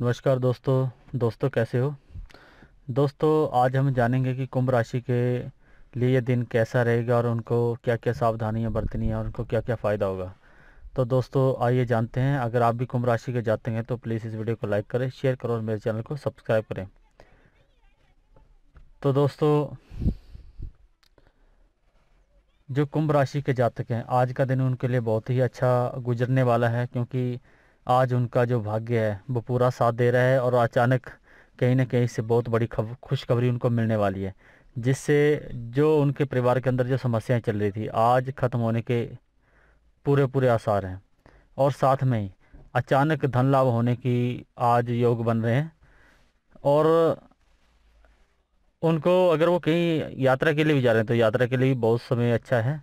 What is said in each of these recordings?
नमस्कार दोस्तों दोस्तों कैसे हो दोस्तों आज हम जानेंगे कि कुंभ राशि के लिए ये दिन कैसा रहेगा और उनको क्या क्या सावधानियां बरतनी है और उनको क्या क्या फ़ायदा होगा तो दोस्तों आइए जानते हैं अगर आप भी कुंभ राशि के जाते हैं तो प्लीज़ इस वीडियो को लाइक करें शेयर करो और मेरे चैनल को सब्सक्राइब करें तो दोस्तों जो कुंभ राशि के जातक हैं आज का दिन उनके लिए बहुत ही अच्छा गुजरने वाला है क्योंकि आज उनका जो भाग्य है वो पूरा साथ दे रहा है और अचानक कहीं ना कहीं से बहुत बड़ी खब खुशखबरी उनको मिलने वाली है जिससे जो उनके परिवार के अंदर जो समस्याएं चल रही थी आज ख़त्म होने के पूरे पूरे आसार हैं और साथ में ही अचानक धन लाभ होने की आज योग बन रहे हैं और उनको अगर वो कहीं यात्रा के लिए भी जा रहे हैं तो यात्रा के लिए बहुत समय अच्छा है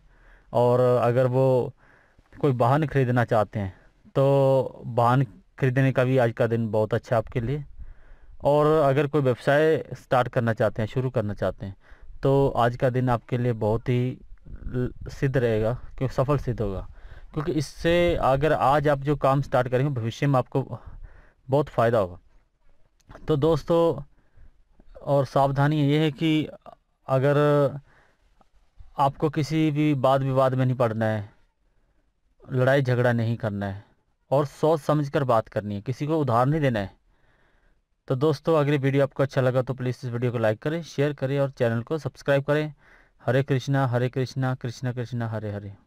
और अगर वो कोई वाहन खरीदना चाहते हैं तो वाहन खरीदने का भी आज का दिन बहुत अच्छा आपके लिए और अगर कोई व्यवसाय स्टार्ट करना चाहते हैं शुरू करना चाहते हैं तो आज का दिन आपके लिए बहुत ही सिद्ध रहेगा क्योंकि सफल सिद्ध होगा क्योंकि इससे अगर आज आप जो काम स्टार्ट करेंगे भविष्य में आपको बहुत फ़ायदा होगा तो दोस्तों और सावधानी ये है कि अगर आपको किसी भी वाद विवाद में नहीं पड़ना है लड़ाई झगड़ा नहीं करना है और सोच समझ कर बात करनी है किसी को उधार नहीं देना है तो दोस्तों अगली वीडियो आपको अच्छा लगा तो प्लीज़ इस वीडियो को लाइक करें शेयर करें और चैनल को सब्सक्राइब करें हरे कृष्णा हरे कृष्णा कृष्णा कृष्णा हरे हरे